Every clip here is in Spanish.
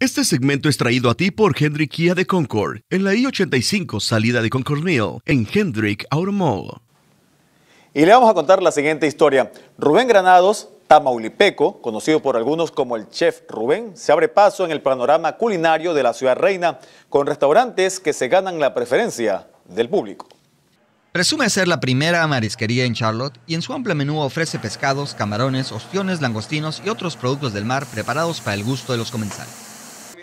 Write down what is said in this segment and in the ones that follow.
Este segmento es traído a ti por Hendrick de Concord, en la I-85 salida de Concord en Hendrik Auto Mall. Y le vamos a contar la siguiente historia. Rubén Granados, tamaulipeco, conocido por algunos como el chef Rubén, se abre paso en el panorama culinario de la ciudad reina, con restaurantes que se ganan la preferencia del público. Presume ser la primera marisquería en Charlotte y en su amplio menú ofrece pescados, camarones, ostiones, langostinos y otros productos del mar preparados para el gusto de los comensales.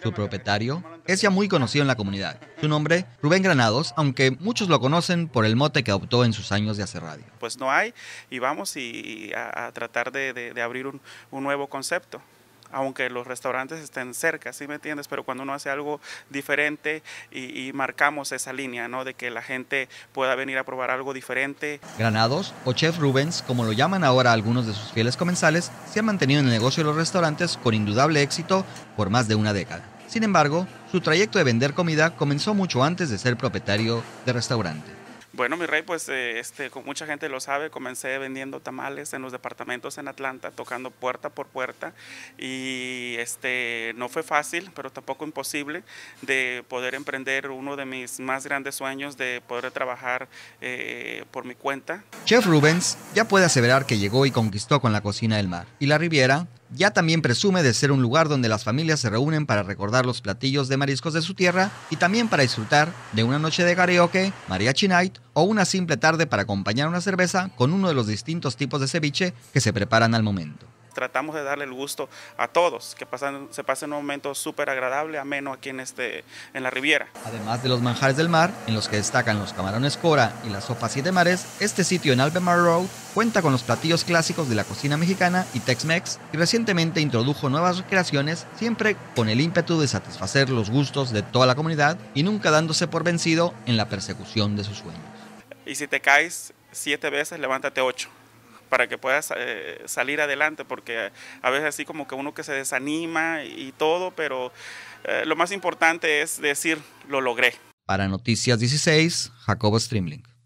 Su propietario es ya muy conocido en la comunidad. Su nombre, Rubén Granados, aunque muchos lo conocen por el mote que adoptó en sus años de hacer radio. Pues no hay y vamos y, a, tratar de, abrir un, nuevo concepto aunque los restaurantes estén cerca, ¿sí me entiendes? Pero cuando uno hace algo diferente y, y, marcamos esa línea, ¿no? De que la gente pueda venir a probar algo diferente. Granados, o Chef Rubens, como lo llaman ahora algunos de sus fieles comensales, se ha mantenido en el negocio de los restaurantes con indudable éxito por más de una década. Sin embargo, su trayecto de vender comida comenzó mucho antes de ser propietario de restaurante. Bueno, mi rey, pues eh, este, con mucha gente lo sabe, comencé vendiendo tamales en los departamentos en Atlanta, tocando puerta por puerta y este, no fue fácil, pero tampoco imposible de poder emprender uno de mis más grandes sueños de poder trabajar eh, por mi cuenta. Chef Rubens ya puede aseverar que llegó y conquistó con la cocina del mar y la Riviera ya también presume de ser un lugar donde las familias se reúnen para recordar los platillos de mariscos de su tierra y también para disfrutar de una noche de karaoke, mariachi night o una simple tarde para acompañar una cerveza con uno de los distintos tipos de ceviche que se preparan al momento tratamos de darle el gusto a todos, que pasan, se pasen un momento súper agradable, ameno aquí en, este, en la Riviera. Además de los manjares del mar, en los que destacan los camarones Cora y la sopa Siete Mares, este sitio en Albemarle Road cuenta con los platillos clásicos de la cocina mexicana y Tex-Mex y recientemente introdujo nuevas recreaciones, siempre con el ímpetu de satisfacer los gustos de toda la comunidad y nunca dándose por vencido en la persecución de sus sueños. Y si te caes siete veces, levántate ocho para que puedas eh, salir adelante, porque a veces así como que uno que se desanima y todo, pero eh, lo más importante es decir, lo logré. Para Noticias 16, Jacobo Streamling.